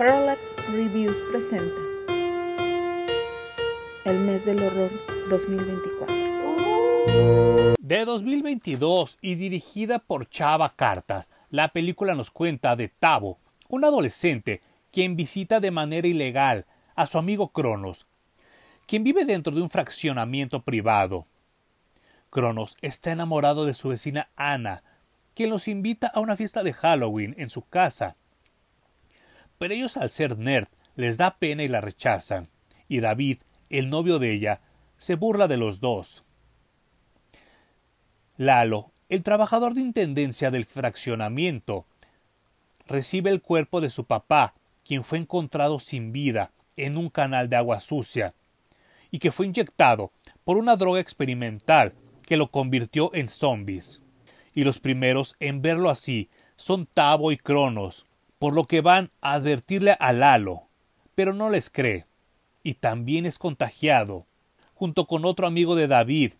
Parallax Reviews presenta El mes del horror 2024. De 2022 y dirigida por Chava Cartas, la película nos cuenta de Tavo, un adolescente quien visita de manera ilegal a su amigo Cronos, quien vive dentro de un fraccionamiento privado. Cronos está enamorado de su vecina Ana, quien los invita a una fiesta de Halloween en su casa, pero ellos al ser nerd les da pena y la rechazan, y David, el novio de ella, se burla de los dos. Lalo, el trabajador de intendencia del fraccionamiento, recibe el cuerpo de su papá, quien fue encontrado sin vida en un canal de agua sucia, y que fue inyectado por una droga experimental que lo convirtió en zombies. Y los primeros en verlo así son Tavo y Cronos, por lo que van a advertirle a Lalo, pero no les cree, y también es contagiado, junto con otro amigo de David,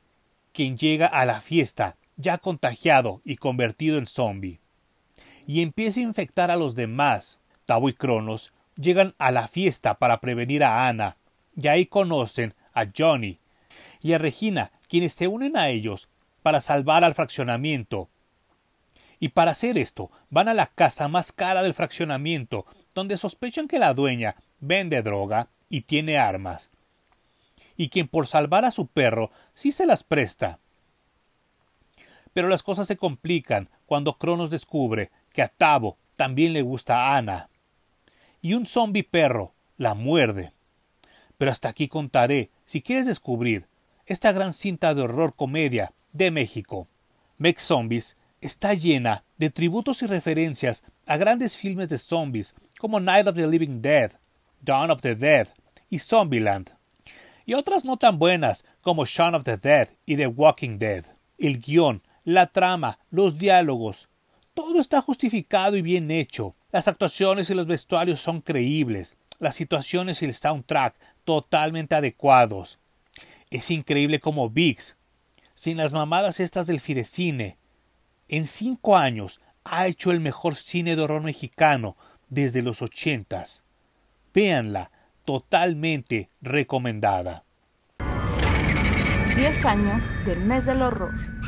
quien llega a la fiesta ya contagiado y convertido en zombie, y empieza a infectar a los demás. Tavo y Cronos llegan a la fiesta para prevenir a Ana, y ahí conocen a Johnny y a Regina, quienes se unen a ellos para salvar al fraccionamiento, y para hacer esto, van a la casa más cara del fraccionamiento, donde sospechan que la dueña vende droga y tiene armas. Y quien por salvar a su perro sí se las presta. Pero las cosas se complican cuando Cronos descubre que a Tavo también le gusta a Ana. Y un zombi perro la muerde. Pero hasta aquí contaré, si quieres descubrir, esta gran cinta de horror comedia de México. Mex Zombies está llena de tributos y referencias a grandes filmes de zombies como Night of the Living Dead, Dawn of the Dead y Zombieland, y otras no tan buenas como Shaun of the Dead y The Walking Dead. El guión, la trama, los diálogos, todo está justificado y bien hecho. Las actuaciones y los vestuarios son creíbles, las situaciones y el soundtrack totalmente adecuados. Es increíble como Biggs, sin las mamadas estas del fidecine, en cinco años ha hecho el mejor cine de horror mexicano desde los ochentas. Veanla, totalmente recomendada. 10 años del mes del horror.